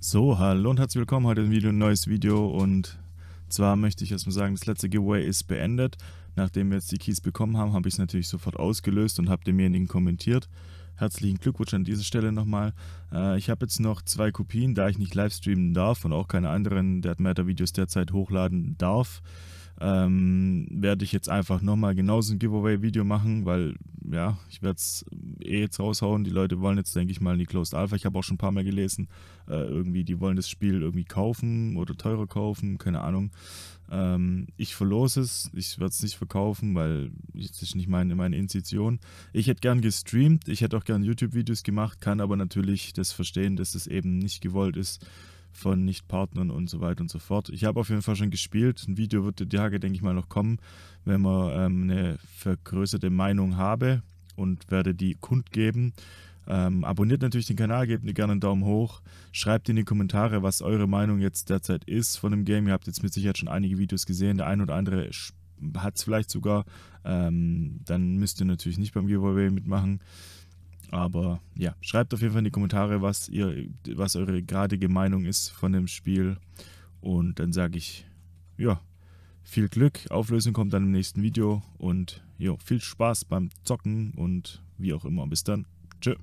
So, hallo und herzlich willkommen. Heute ein Video, ein neues Video und zwar möchte ich erstmal sagen, das letzte Giveaway ist beendet. Nachdem wir jetzt die Keys bekommen haben, habe ich es natürlich sofort ausgelöst und habe demjenigen kommentiert. Herzlichen Glückwunsch an dieser Stelle nochmal. Äh, ich habe jetzt noch zwei Kopien, da ich nicht live streamen darf und auch keine anderen Dead Matter Videos derzeit hochladen darf. Ähm, werde ich jetzt einfach nochmal genauso ein Giveaway-Video machen, weil ja, ich werde es eh jetzt raushauen. Die Leute wollen jetzt, denke ich mal, in die Closed Alpha. Ich habe auch schon ein paar mehr gelesen, äh, irgendwie, die wollen das Spiel irgendwie kaufen oder teurer kaufen, keine Ahnung. Ähm, ich verlose es, ich werde es nicht verkaufen, weil das ist nicht meine, meine Intention. Ich hätte gern gestreamt, ich hätte auch gern YouTube-Videos gemacht, kann aber natürlich das verstehen, dass das eben nicht gewollt ist von Nicht-Partnern und so weiter und so fort. Ich habe auf jeden Fall schon gespielt. Ein Video wird die Tage, denke ich mal, noch kommen, wenn man ähm, eine vergrößerte Meinung habe und werde die kundgeben. Ähm, abonniert natürlich den Kanal, gebt mir gerne einen Daumen hoch. Schreibt in die Kommentare, was eure Meinung jetzt derzeit ist von dem Game. Ihr habt jetzt mit Sicherheit schon einige Videos gesehen. Der ein oder andere hat es vielleicht sogar. Ähm, dann müsst ihr natürlich nicht beim Giveaway mitmachen. Aber ja, schreibt auf jeden Fall in die Kommentare, was, ihr, was eure gradige Meinung ist von dem Spiel. Und dann sage ich, ja, viel Glück. Auflösung kommt dann im nächsten Video und jo, viel Spaß beim Zocken und wie auch immer. Bis dann. Tschö.